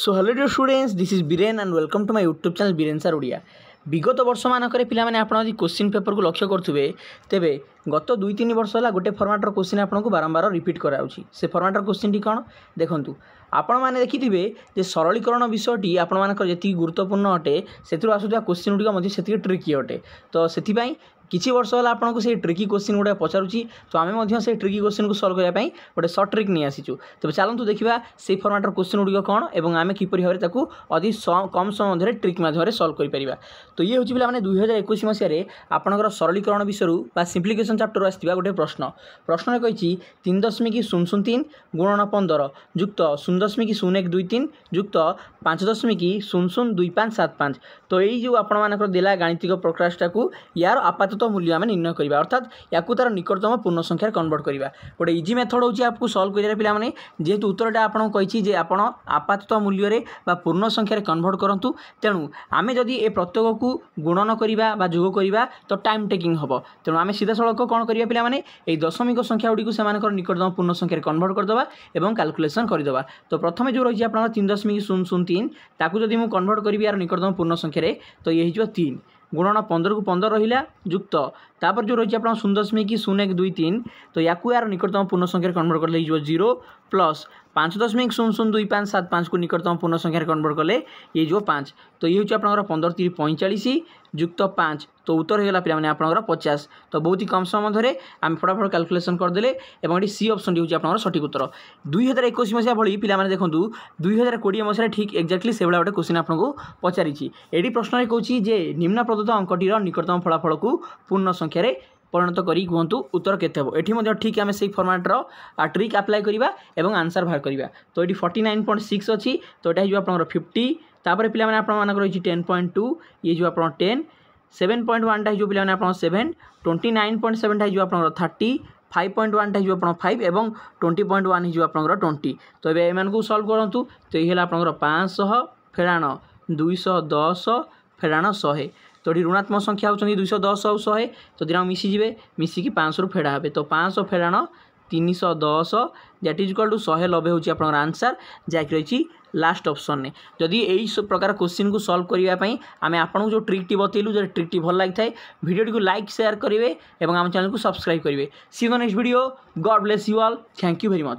show hello dear students this is Biren and welcome to my YouTube channel Biren sir Odia ବିଗତ ବର୍ଷମାନଙ୍କରେ ପିଲାମାନେ ଆପଣ ଯଦି କୋଶ୍ଚିନ୍ ପେପର୍କୁ ଲକ୍ଷ୍ୟ କରୁଥିବେ ତେବେ ଗତ ଦୁଇ ତିନି ବର୍ଷ ହେଲା ଗୋଟେ ଫର୍ମାଟ୍ର କୋଶ୍ଚିନ୍ ଆପଣଙ୍କୁ ବାରମ୍ବାର ରିପିଟ୍ କରାଯାଉଛି ସେ ଫର୍ମାଟ୍ର କୋଶ୍ଚିନ୍ଟି କ'ଣ ଦେଖନ୍ତୁ ଆପଣମାନେ ଦେଖିଥିବେ ଯେ ସରଳୀକରଣ ବିଷୟଟି ଆପଣମାନଙ୍କର ଯେତିକି ଗୁରୁତ୍ୱପୂର୍ଣ୍ଣ ଅଟେ ସେଥିରୁ ଆସୁଥିବା କୋଶ୍ଚିନ୍ ଗୁଡ଼ିକ ମଧ୍ୟ ସେତିକି ଟ୍ରିକି ଅଟେ ତ ସେଥିପାଇଁ କିଛି ବର୍ଷ ହେଲା ଆପଣଙ୍କୁ ସେଇ ଟ୍ରିକି କୋଶ୍ଚିନ୍ ଗୁଡ଼ାକ ପଚାରୁଛି ତ ଆମେ ମଧ୍ୟ ସେଇ ଟ୍ରିକି କୋଶ୍ଚିନ୍କୁ ସଲ୍ଭ କରିବା ପାଇଁ ଗୋଟେ ସର୍ଟ ଟ୍ରିକ୍ ନେଇ ଆସିଛୁ ତେବେ ଚାଲନ୍ତୁ ଦେଖିବା ସେଇ ଫର୍ମାଟ୍ର କୋଶ୍ଚିନ୍ ଗୁଡ଼ିକ କ'ଣ ଏବଂ ଆମେ କିପରି ଭାବରେ ତାକୁ ଅଧିକ କମ୍ ସମୟ ମଧ୍ୟରେ ଟ୍ରିକ୍ ମାଧ୍ୟମରେ ସଲ୍ଭ କରିପାରିବା ତ ଇଏ ହେଉଛି ପିଲାମାନେ ଦୁଇ ହଜାର ଏକୋଇଶ ମସିହାରେ ଆପଣଙ୍କର ସରଳୀକରଣ ବିଷୟରୁ ବା ସିମ୍ପ୍ଲିକେସନ୍ ଚାପ୍ଟରରୁ ଆସିଥିବା ଗୋଟେ ପ୍ରଶ୍ନ ପ୍ରଶ୍ନରେ କହିଛି ତିନି ଦଶମିକ ଶୂନ ଶୂନ ତିନି ଗୁଣନ ପନ୍ଦର ଯୁକ୍ତ ଶୂନ দশমিক শূন্য এক দুই তিন যুক্ত পাঁচ দশমিক শূন্য শূন্য দুই পাঁচ সাত পাঁচ তো এই যে আপনার দেলা গাণিতিক প্রকাশটাকে ইয়ার আপাতত মূল্য আমি নির্ণয় করা অর্থাৎ ইয়াকু তার নিকটতম পূর্ণ সংখ্যার কনভর্ট করা গোটে ইজি মেথড হচ্ছে আপু সল্ভ করে পিলা মানে যেহেতু উত্তরটা আপনার কী যে আপনার আপাতত মূল্যরে বা পূর্ণ সংখ্যার কনভর্ট করতু তেণু আমি যদি এ প্রত্যেককু গুণন করা বা যোগ করা তো টাইম টেকিং হব তেণু আমি সিধাসলখ কম করা পিলা মানে এই দশমিক সংখ্যাগুড়ি সে নিকটতম পূর্ণ সংখ্যার কনভর্ট করেদেবা এবং ক্যালকুলেসন করেদেবা তো প্রথমে যে রয়েছে আপনার তিন দশমিক শূন্য শূন্য তিন তাকে যদি মু কনভর্ট করবি আর নিকটতম পূর্ণ সংখ্যার তো ইয়ে হয়ে তিন गुणन पंदर को पंद्रह रहा युक्त तापर जो रही आप शून्य दशमिक शून एक दुई तीन तो या निकटतम पूर्ण संख्यार कन्वर्ट कले जीरो प्लस पांच दशमिक शून शून्य दुई पाँच सात पाँच को निकटतम पूर्ण संख्यार कन्वर्ट कले ये जो पाँच तो ये हूँ आप पंद्रह तीन पैंचाश युक्त पाँच तो उत्तर होगा पे आप पचास तो बहुत ही कम समय मध्य आम फटाफट काल्कुलेसन करदे और ये सी अप्सन हूँ आप सठिक उत्तर दुई हजार एक मसीहा भाई पे देखूँ दुई हजार कोड़े मसीह ठीक एक्जाक्टली से भाया गोटे क्वेश्चन आपको पचारि ये प्रश्न कौन जे निम्न प्रदत्त ପ୍ରଦତ୍ତ ଅଙ୍କଟିର ନିକଟତମ ଫଳାଫଳକୁ ପୂର୍ଣ୍ଣ ସଂଖ୍ୟାରେ ପରିଣତ କରି କୁହନ୍ତୁ ଉତ୍ତର କେତେ ହେବ ଏଠି ମଧ୍ୟ ଠିକ୍ ଆମେ ସେଇ ଫର୍ମାଟ୍ର ଟ୍ରିକ୍ ଆପ୍ଲାଏ କରିବା ଏବଂ ଆନ୍ସର୍ ବାହାର କରିବା ତ ଏଠି ଫର୍ଟି ନାଇନ୍ ପଏଣ୍ଟ ସିକ୍ସ ଅଛି ତ ଏଇଟା ହେଇଯିବ ଆପଣଙ୍କର ଫିଫ୍ଟି ତାପରେ ପିଲାମାନେ ଆପଣମାନଙ୍କର ରହିଛି ଟେନ୍ ପଏଣ୍ଟ ଟୁ ଇଏ ଯିବ ଆପଣ ଟେନ୍ ସେଭେନ୍ ପଏଣ୍ଟ ୱାନ୍ଟା ହେଇଯିବ ପିଲାମାନେ ଆପଣଙ୍କ ସେଭେନ୍ ଟ୍ୱେଣ୍ଟି ନାଇନ୍ ପଏଣ୍ଟ ସେଭେନ୍ଟା ହେଇଯିବ ଆପଣଙ୍କର ଥାର୍ଟି ফাইভ পয়েন্ট ওয়ানটা হয়ে আপনার ফাইভ এবং টোয়েন্টি পয়েন্ট ওয়ান হয়ে আপনার টোয়েন্টি তো এবার এমন সলভ করতু তো এই হল আপনার পাঁচশহ ফেরাণ দুইশহ দশ ফেরাণ শহে ᱛᱚᱫᱤ ಋണാത്മᱚ સંખ્યા ᱦᱩᱪᱤ 210 ᱟᱨ 100 ᱛᱚᱫᱤ ᱨᱟᱢ ᱢᱤᱥᱤ ᱡᱤᱵᱮ ᱢᱤᱥᱤ ᱠᱤ 500 ᱯᱷᱮᱲᱟ ᱦᱟᱵᱮ ᱛᱚ 500 ᱯᱷᱮᱲᱟᱱᱟ 310 ᱡᱮᱴ ᱤᱡᱩᱠᱟᱞ ᱴᱩ 190 ᱦᱩᱪᱤ ᱟᱯᱱᱟᱨ ᱟᱱᱥᱟᱨ ᱡᱟᱠᱤ ᱨᱮᱪᱤ ᱞᱟᱥᱴ ᱚᱯᱥᱚᱱ ᱱᱮ ᱡᱚᱫᱤ ᱮᱭᱤ ᱥᱚᱵ ᱯᱨᱚᱠᱟᱨ ᱠᱚᱥᱪᱟᱱ ᱠᱩ ᱥᱚᱞᱵ ᱠᱟᱨᱤᱣᱟ ᱯᱟᱭ ᱟᱢᱮ ᱟᱯᱱᱚ ᱡᱚ ᱴᱨᱤᱠᱴᱤ ᱵᱚᱛᱮᱞᱩ ᱡᱚ ᱴᱨᱤᱠᱴᱤ ᱵᱷᱚᱞ ᱞᱟᱜᱤ ᱛᱟᱭ ᱵᱤᱰᱤᱭᱚ ᱠᱩ ᱞ